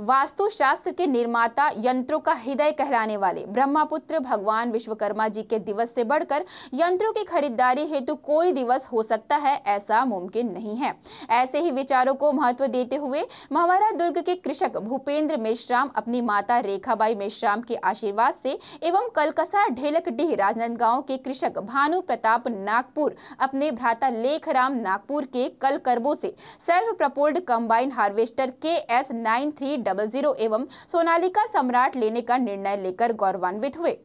वास्तुशास्त्र के निर्माता यंत्रों का हृदय कहलाने वाले ब्रह्मपुत्र भगवान विश्वकर्मा जी के दिवस से बढ़कर यंत्रों की खरीदारी हेतु कोई दिवस हो सकता है ऐसा मुमकिन नहीं है ऐसे ही विचारों को महत्व देते हुए महावारा दुर्ग के कृषक भूपेंद्र मेश्राम अपनी माता रेखाबाई मेश्राम के आशीर्वाद से एवं कलकसा ढेलकडीह राजनांदगांव के कृषक भानु प्रताप नागपुर अपने भ्राता लेख नागपुर के कल से सेल्फ प्रपोल्ड कम्बाइन हार्वेस्टर के S nine three double zero एवं सोनालिका सम्राट लेने का निर्णय लेकर गौरवान्वित हुए